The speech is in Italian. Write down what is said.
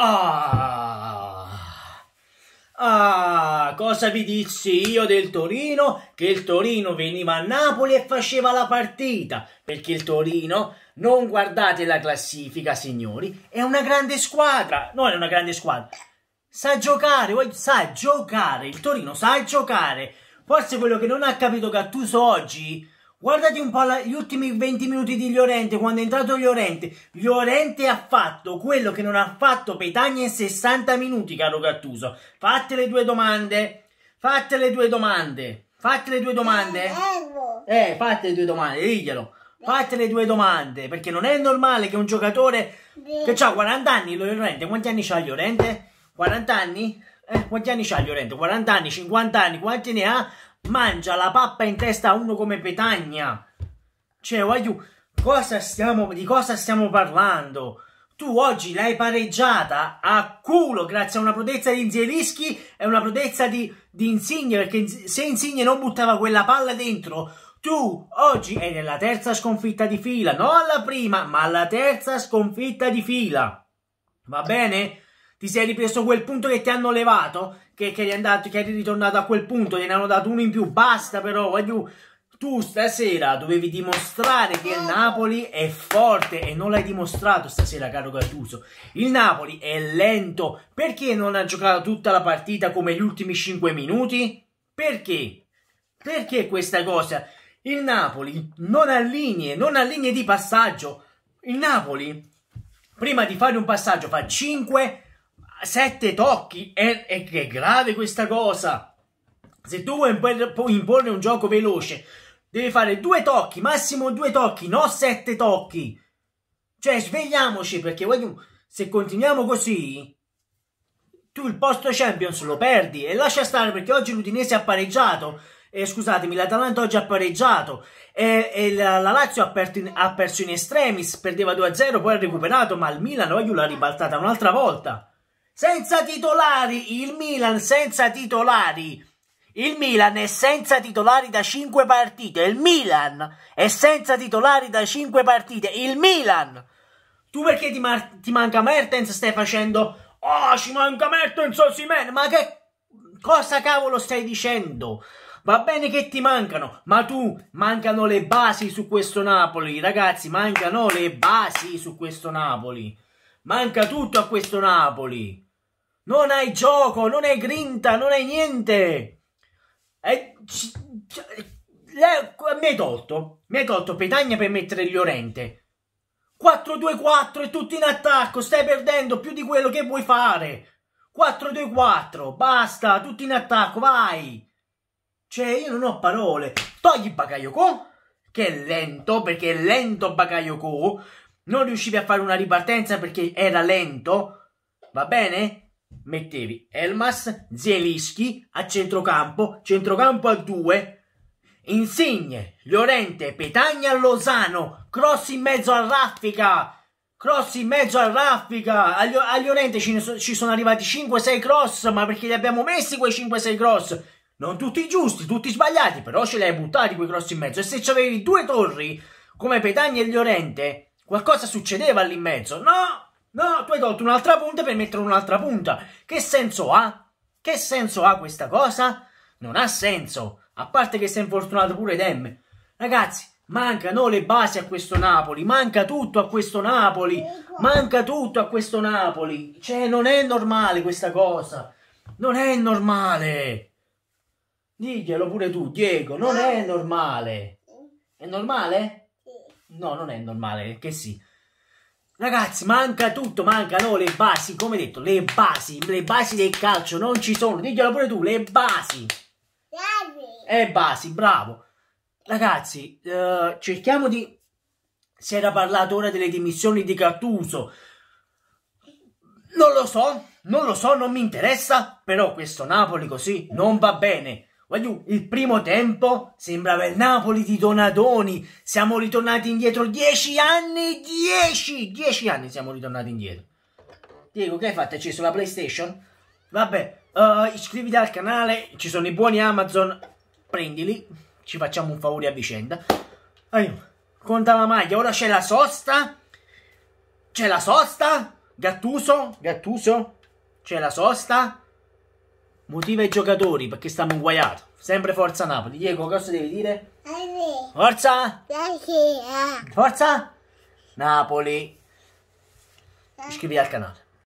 Ah, ah, cosa vi dissi io del Torino? Che il Torino veniva a Napoli e faceva la partita, perché il Torino, non guardate la classifica signori, è una grande squadra, non è una grande squadra, sa giocare, sa giocare, il Torino sa giocare, forse quello che non ha capito Gattuso oggi Guardate un po' gli ultimi 20 minuti di Llorente, quando è entrato Llorente. Llorente ha fatto quello che non ha fatto Petagna in 60 minuti, caro Gattuso. Fate le due domande. Fate le due domande. Fate le due domande. Eh, fate le due domande, diglielo. Fate le due domande, perché non è normale che un giocatore che ha 40 anni, Llorente, quanti anni ha Llorente? 40 anni? Eh, quanti anni ha Llorente? 40 anni, 50 anni, quanti ne ha? Mangia la pappa in testa a uno come Petagna. Cioè, voglio... Cosa stiamo, di cosa stiamo parlando? Tu oggi l'hai pareggiata a culo grazie a una prodezza di Zielischi e una prodezza di, di Insigne, perché se Insigne non buttava quella palla dentro, tu oggi è nella terza sconfitta di fila, non alla prima, ma alla terza sconfitta di fila. Va bene? ti sei ripreso quel punto che ti hanno levato, che, che, eri, andato, che eri ritornato a quel punto, gliene hanno dato uno in più, basta però, voglio... Tu stasera dovevi dimostrare che il Napoli è forte e non l'hai dimostrato stasera, caro Gattuso. Il Napoli è lento. Perché non ha giocato tutta la partita come gli ultimi 5 minuti? Perché? Perché questa cosa? Il Napoli non ha linee, non ha linee di passaggio. Il Napoli, prima di fare un passaggio, fa 5 sette tocchi. È, è, è grave questa cosa. Se tu vuoi imporre un gioco veloce, devi fare due tocchi, massimo due tocchi, no sette tocchi. Cioè, svegliamoci perché voglio, se continuiamo così, tu il posto Champions lo perdi e lascia stare perché oggi l'Udinese ha pareggiato. Eh, scusatemi, l'Atalanta oggi ha pareggiato e, e la, la, Lazio ha, per, ha, perso in extremis perdeva 2-0, poi ha recuperato, ma il Milan oggi l'ha ribaltata un'altra volta. Senza titolari, il Milan senza titolari. Il Milan è senza titolari da 5 partite. Il Milan è senza titolari da 5 partite. Il Milan. Tu perché ti, ti manca Mertens stai facendo Oh, ci manca Mertens Osimen. Oh, ma che cosa cavolo stai dicendo? Va bene che ti mancano, ma tu mancano le basi su questo Napoli, ragazzi, mancano le basi su questo Napoli. Manca tutto a questo Napoli non hai gioco, non hai grinta, non hai niente. E... Le... Mi hai tolto, mi hai tolto Petagna per mettere gli Llorente. 4-2-4 e tutti in attacco, stai perdendo più di quello che vuoi fare. 4-2-4, basta, tutti in attacco, vai. Cioè, io non ho parole. Togli Bakayoko, che è lento, perché è lento Bakayoko. Non riuscivi a fare una ripartenza perché era lento. Va bene? mettevi Elmas, Zielinski a centrocampo, centrocampo a due, Insigne, Llorente, Petagna Lozano, cross in mezzo a raffica, cross in mezzo a raffica, a, Lio Llorente ci, so ci sono arrivati 5-6 cross, ma perché li abbiamo messi quei 5-6 cross? Non tutti giusti, tutti sbagliati, però ce li hai buttati quei cross in mezzo. E se avevi due torri, come Petagna e Llorente, qualcosa succedeva lì in mezzo, no? No, tu hai tolto un'altra punta per mettere un'altra punta. Che senso ha? Che senso ha questa cosa? Non ha senso. A parte che sei infortunato pure Dem. Ragazzi, mancano le basi a questo Napoli. Manca tutto a questo Napoli. Manca tutto a questo Napoli. Cioè, non è normale questa cosa. Non è normale. Diglielo pure tu, Diego. Non è normale. È normale? No, non è normale. Che sì. Ragazzi, manca tutto, mancano le basi, come detto, le basi, le basi del calcio non ci sono, diglielo pure tu, le basi. Basi. Eh, basi, bravo. Ragazzi, eh, cerchiamo di... Si era parlato ora delle dimissioni di Cattuso. Non lo so, non lo so, non mi interessa, però questo Napoli così non va bene. Guagliù, il primo tempo sembrava il Napoli di Donadoni. Siamo ritornati indietro dieci anni. Dieci! Dieci anni siamo ritornati indietro. Diego, che hai fatto? Hai acceso la PlayStation? Vabbè, uh, iscriviti al canale. Ci sono i buoni Amazon. Prendili. Ci facciamo un favore a vicenda. Aiuto. Conta la maglia. Ora c'è la sosta. C'è la sosta. Gattuso. Gattuso. C'è la sosta. Motiva i giocatori perché stiamo guaiati. Sempre Forza Napoli. Diego, cosa devi dire? Forza? Forza? Napoli. Iscriviti al canale.